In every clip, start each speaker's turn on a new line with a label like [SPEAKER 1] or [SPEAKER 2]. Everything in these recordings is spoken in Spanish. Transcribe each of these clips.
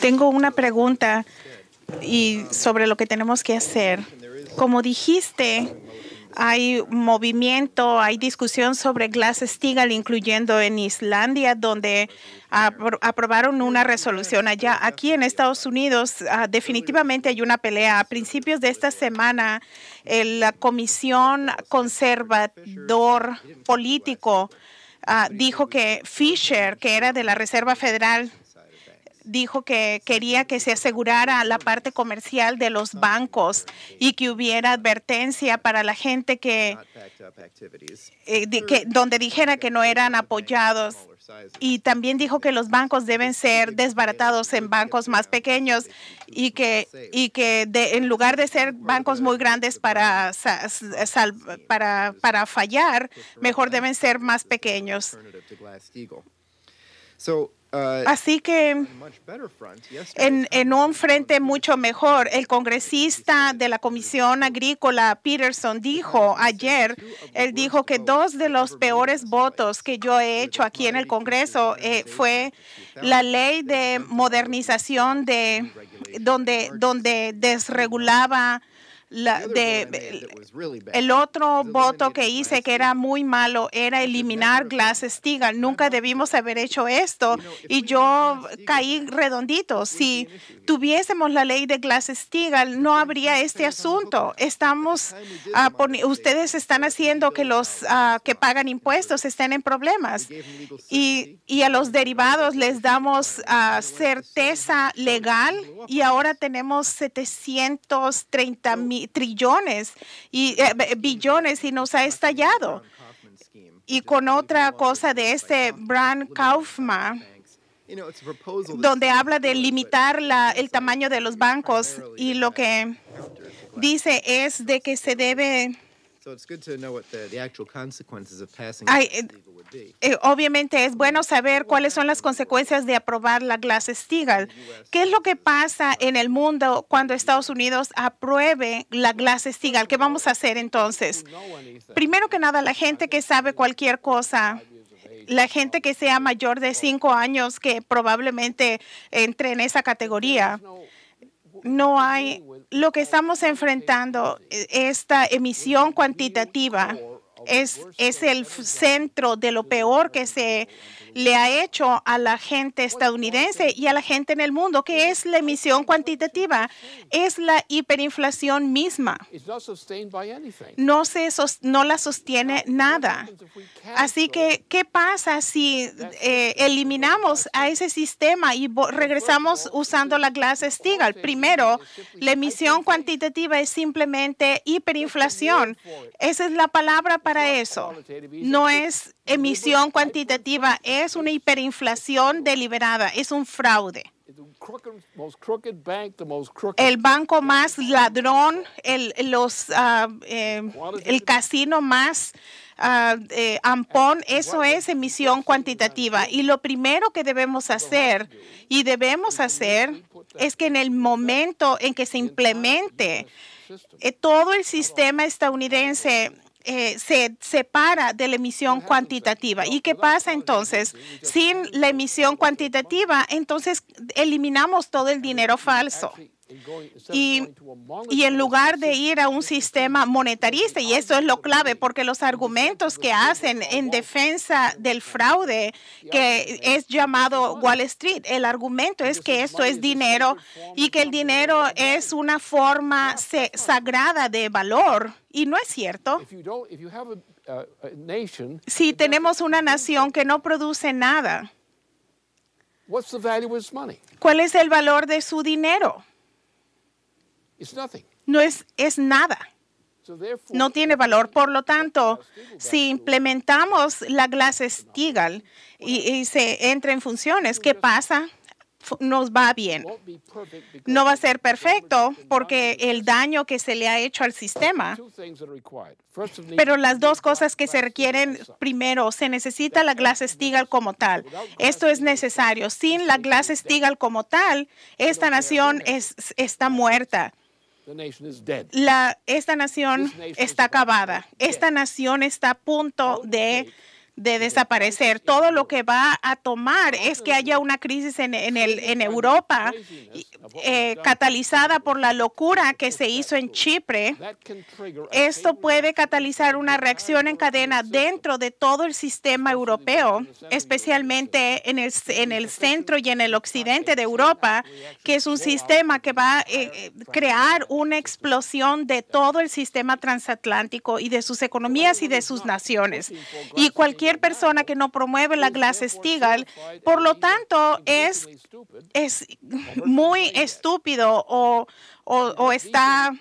[SPEAKER 1] Tengo una pregunta y sobre lo que tenemos que hacer. Como dijiste, hay movimiento, hay discusión sobre Glass-Steagall, incluyendo en Islandia, donde aprobaron una resolución allá. Aquí en Estados Unidos ah, definitivamente hay una pelea. A principios de esta semana, la Comisión Conservador Político Ah, dijo que Fisher, que era de la Reserva Federal dijo que quería que se asegurara la parte comercial de los bancos y que hubiera advertencia para la gente que, eh, que donde dijera que no eran apoyados. Y también dijo que los bancos deben ser desbaratados en bancos más pequeños y que, y que en lugar de ser bancos muy grandes para, para, para fallar, mejor deben ser más pequeños.
[SPEAKER 2] Uh, Así
[SPEAKER 1] que en, un uh, frente mucho mejor, el congresista de la Comisión Agrícola, Peterson, dijo ayer, él dijo que dos de los peores votos que yo he hecho aquí en el Congreso eh, fue la ley de modernización de donde, donde desregulaba de, el otro voto que hice que era muy malo era eliminar Glass Steagall. Nunca debimos haber hecho esto y yo caí redondito. Si tuviésemos la ley de Glass Steagall, no habría este asunto. Estamos, ah, ustedes están haciendo que los ah, que pagan impuestos estén en problemas y, y a los derivados les damos ah, certeza legal y ahora tenemos 730 mil trillones y eh, billones y nos ha estallado. Y con otra cosa de este Brand Kaufman, donde habla de limitar la, el tamaño de los bancos y lo que dice es de que se debe obviamente es bueno mm-hmm. saber cuáles son las consecuencias de aprobar la Glass-Steagall. ¿Qué es lo que pasa en el mundo cuando Estados Unidos apruebe la Glass-Steagall? ¿Qué vamos a hacer entonces? Primero que nada, la gente que sabe cualquier cosa la gente que sea mayor de cinco años que probablemente entre en esa categoría no hay, lo que estamos enfrentando, e, esta emisión cuantitativa, es, el centro de lo peor que se le ha hecho a la gente estadounidense y a la gente en el mundo, que es la emisión cuantitativa, es la hiperinflación misma. No, se, no la sostiene nada. Así que, ¿qué pasa si eh, eliminamos a ese sistema y regresamos usando la clase Stigall? Primero, la emisión cuantitativa es simplemente hiperinflación. Esa es la palabra para eso. No es emisión cuantitativa, es una hiperinflación deliberada, es un fraude. El banco más ladrón, el, los, ah, em, el casino más ah, eh, ampón, eso es emisión cuantitativa. Y lo primero que debemos hacer y debemos hacer es que en el momento en que se implemente eh, todo el sistema estadounidense eh, se separa de la emisión pues, cuantitativa. ¿Y qué pasa entonces? Sin la emisión cuantitativa, entonces eliminamos todo el dinero falso. Y, en lugar de ir a un sistema monetarista, y eso es lo clave, porque los argumentos que hacen en defensa del fraude, que es llamado Wall Street, el argumento es que esto es dinero y que el dinero es una forma sagrada de valor. Y no es cierto. Si tenemos una nación que no produce nada, ¿cuál es el valor de su dinero? No es, es nada.
[SPEAKER 2] No tiene valor.
[SPEAKER 1] Por lo tanto, si implementamos la glass Stigal y, se entra en funciones, ¿qué pasa? nos va bien. No va a ser perfecto porque el daño que se le ha hecho al sistema. Pero las dos cosas que se requieren, primero, se necesita la glass Stigal como tal. Esto es necesario. Sin la glass Stigal como tal, esta nación es, está muerta. La, esta nación está acabada. Esta nación está a punto de de desaparecer. Todo lo que va a tomar es que haya una crisis en, el, en Europa eh, catalizada por la locura que se hizo en Chipre. Esto puede catalizar una reacción en cadena dentro de todo el sistema europeo, especialmente en el, centro y en el occidente de Europa, que es un sistema que va a eh, eh, crear una explosión de todo el sistema transatlántico y de sus economías y de sus naciones. Y cualquier persona que no promueve la Glass-Steagall. Por lo tanto, es, es muy estúpido o, está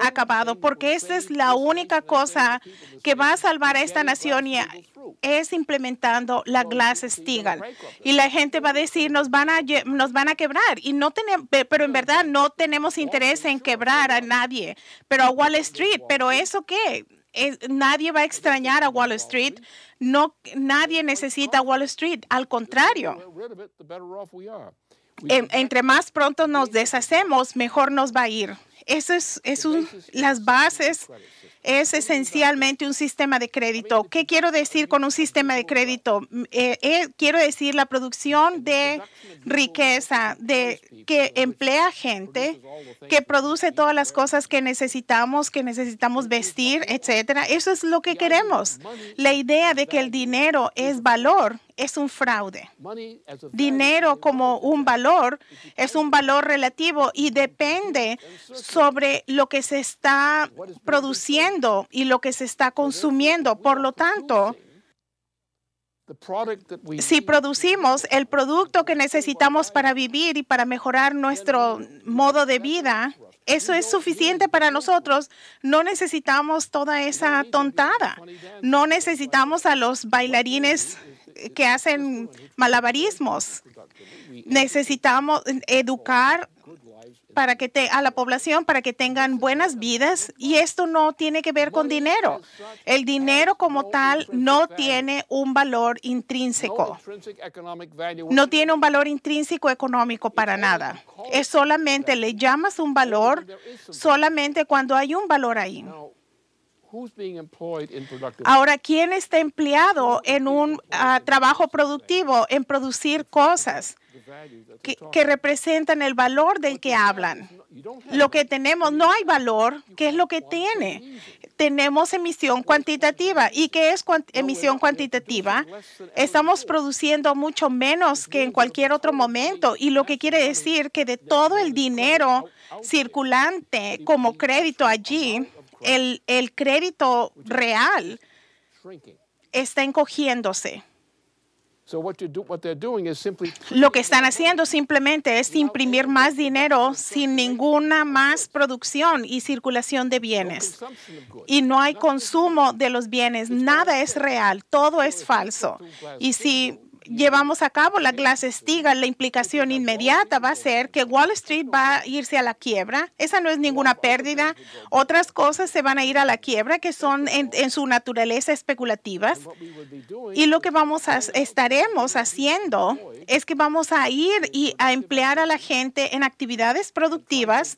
[SPEAKER 1] acabado, porque esta es la única cosa que va a salvar a esta nación y es implementando la Glass-Steagall. Y la gente va a decir, nos van a, nos van a quebrar. Y no tenemos, pero en verdad no tenemos interés en quebrar a nadie, pero a Wall Street. Pero eso qué? nadie va a extrañar a Wall Street. No, nadie necesita Wall Street. Al contrario, entre más pronto nos deshacemos, mejor nos va a ir. Eso es, un, las bases es esencialmente un sistema de crédito. ¿Qué quiero decir con un sistema de crédito? Mm, eh, eh, quiero decir la producción de riqueza, de que emplea gente, que produce todas las cosas que necesitamos, que necesitamos vestir, etcétera. Eso es lo que queremos. La idea de que el dinero es valor es un fraude.
[SPEAKER 2] Dinero
[SPEAKER 1] como un valor es un valor relativo y depende sobre lo que se está produciendo y lo que se está consumiendo. Por lo tanto, si producimos el producto que necesitamos para vivir y para mejorar nuestro modo de vida, eso es suficiente para nosotros. No necesitamos toda esa tontada. No necesitamos a los bailarines que hacen malabarismos. Necesitamos educar para que te, a la población para que tengan buenas vidas y esto no tiene que ver con dinero. El dinero como tal no tiene un valor intrínseco. No tiene un valor intrínseco económico para nada. Es solamente le llamas un valor solamente cuando hay un valor ahí. Ahora, ¿quién está empleado en un ah, trabajo productivo, en producir cosas? que, representan el valor del que hablan. Lo que tenemos, no hay valor, ¿qué es lo que tiene. Tenemos emisión cuantitativa. ¿Y qué es emisión cuantitativa? Estamos produciendo mucho menos que en cualquier otro momento. Y lo que quiere decir que de todo el dinero circulante como crédito allí, el, el crédito real está encogiéndose lo que están haciendo simplemente es imprimir más dinero sin ninguna más producción y circulación de bienes. Y no hay consumo de los bienes. Nada es real, todo es falso. Y si llevamos a cabo la clase steagall la implicación inmediata va a ser que Wall Street va a irse a la quiebra. Esa no es ninguna pérdida. Otras cosas se van a ir a la quiebra que son en, en su naturaleza especulativas. Y lo que vamos a, estaremos haciendo es que vamos a ir y a emplear a la gente en actividades productivas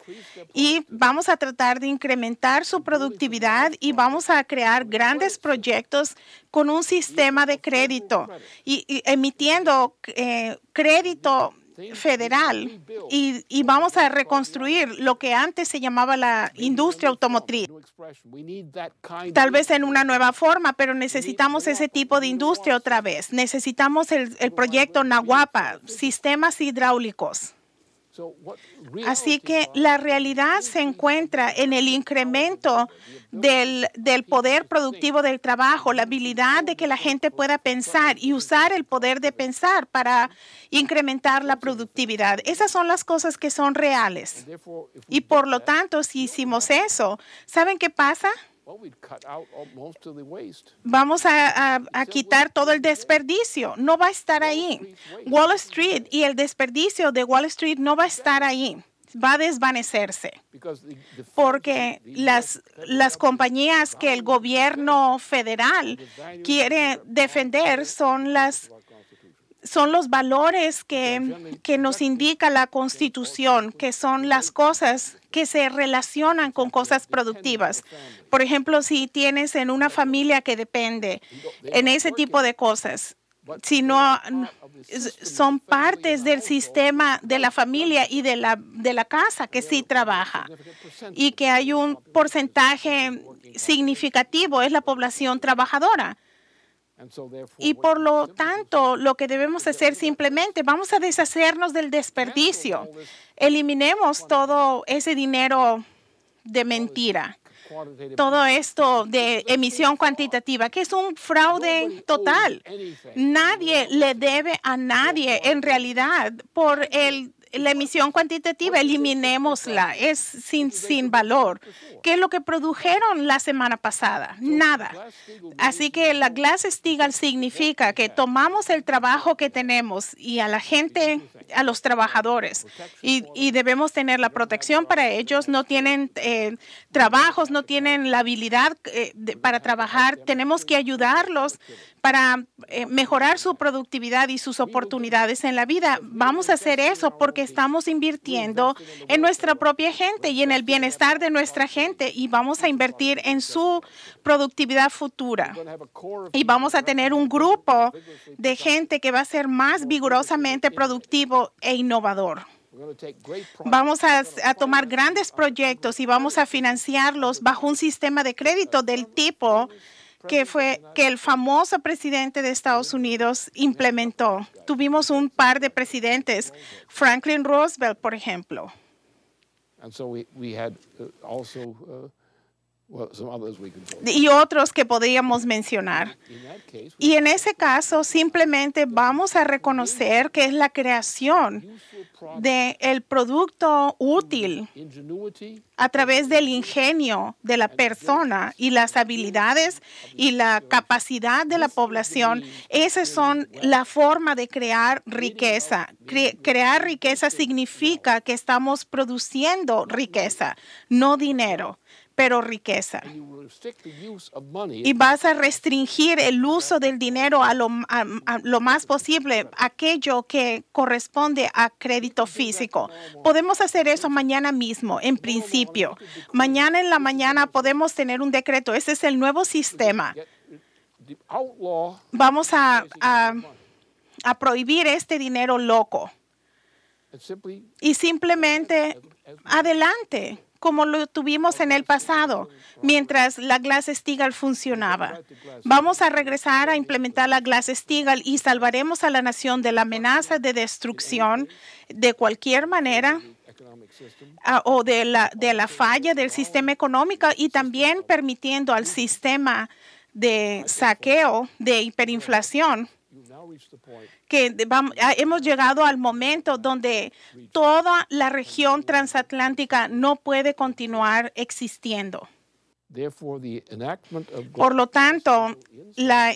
[SPEAKER 1] y vamos a tratar de incrementar su productividad y vamos a crear grandes proyectos con un sistema de crédito y, emitiendo eh, crédito federal y, vamos a reconstruir lo que antes se llamaba la industria automotriz. Tal vez en una nueva forma, pero necesitamos ese tipo de industria otra vez. Necesitamos el proyecto Nahuapa, sistemas hidráulicos. Así que la realidad se encuentra en el incremento del, poder productivo del trabajo, la habilidad de que la gente pueda pensar y usar el poder de pensar para incrementar la productividad. Esas son las cosas que son reales. Y por lo tanto, si hicimos eso, ¿saben qué pasa? Vamos a, quitar todo el desperdicio. No va a estar ahí. Wall Street y el desperdicio de Wall Street no va a estar ahí. Va a desvanecerse. Porque las, las compañías que el gobierno federal quiere defender son las son los valores que, que, nos indica la Constitución, que son las cosas que se relacionan con cosas productivas. Por ejemplo, si tienes en una familia que depende en ese tipo de cosas, si no son partes del sistema de la familia y de la, de la casa que sí trabaja y que hay un porcentaje significativo, es la población trabajadora. Y por lo tanto, lo que debemos hacer simplemente, vamos a deshacernos del desperdicio. Eliminemos todo ese dinero de mentira. Todo esto de emisión cuantitativa, que es un fraude total. Nadie le debe a nadie en realidad por el la emisión cuantitativa, eliminémosla, es sin, sin valor. ¿Qué es lo que produjeron la semana pasada? Nada. Así que la Glass-Steagall significa que tomamos el trabajo que tenemos y a la gente, a los trabajadores, y, debemos tener la protección para ellos. No tienen eh, trabajos, no tienen la habilidad eh, para trabajar. Tenemos que ayudarlos para eh, mejorar su productividad y sus oportunidades en la vida. Vamos a hacer eso porque estamos invirtiendo en nuestra propia gente y en el bienestar de nuestra gente y vamos a invertir en su productividad futura. Y vamos a tener un grupo de gente que va a ser más vigorosamente productivo e innovador. Vamos a, tomar grandes proyectos y vamos a financiarlos bajo un sistema de crédito del tipo que fue que el famoso presidente de Estados Unidos implementó. Tuvimos un par de presidentes, Franklin Roosevelt, por ejemplo.
[SPEAKER 2] so we, had uh, also, uh, y
[SPEAKER 1] otros que podríamos mencionar. Y en ese caso, simplemente vamos a reconocer que es la creación del producto útil a través del ingenio de la persona y las habilidades y la capacidad de la población. Esas son la forma de crear riqueza. crear riqueza significa que estamos produciendo riqueza, no dinero pero riqueza.
[SPEAKER 2] Y vas a
[SPEAKER 1] restringir el uso del dinero a lo, más posible, aquello que corresponde a crédito físico. Podemos hacer eso mañana mismo, en principio. Mañana en la mañana podemos tener un decreto. Ese es el nuevo sistema. Vamos a, a prohibir este dinero loco. Y simplemente adelante como lo tuvimos en el pasado, mientras la Glass-Steagall funcionaba. Vamos a regresar a implementar la Glass-Steagall y salvaremos a la nación de la amenaza de destrucción de cualquier manera ah, o de la, de la falla del sistema económico y también permitiendo al sistema de saqueo de hiperinflación que ah, hemos llegado al momento donde toda la región transatlántica no puede continuar existiendo. Por lo tanto, la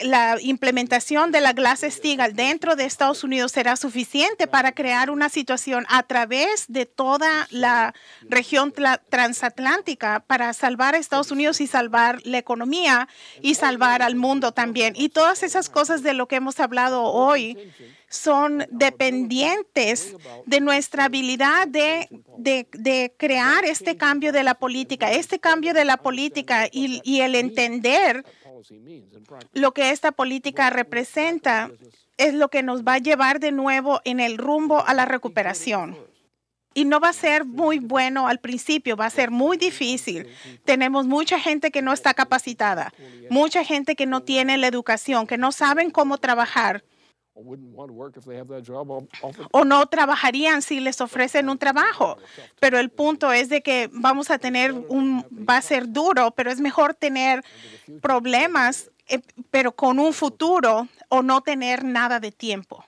[SPEAKER 1] la implementación de la Glass-Steagall dentro de Estados Unidos será suficiente para crear una situación a través de toda la región transatlántica para salvar a Estados Unidos y salvar la economía y salvar al mundo también. Y todas esas cosas de lo que hemos hablado hoy son dependientes de nuestra habilidad de, crear este cambio de la política, este cambio de la política y el entender lo que esta política representa es lo que nos va a llevar de nuevo en el rumbo a la recuperación. Y no va a ser muy bueno al principio, va a ser muy difícil. Tenemos mucha gente que no está capacitada, mucha gente que no tiene la educación, que no saben cómo trabajar o no trabajarían si les ofrecen un trabajo. Pero el punto es de que vamos a tener un, va a ser duro, pero es mejor tener problemas, eh, pero con un futuro o no tener nada de tiempo.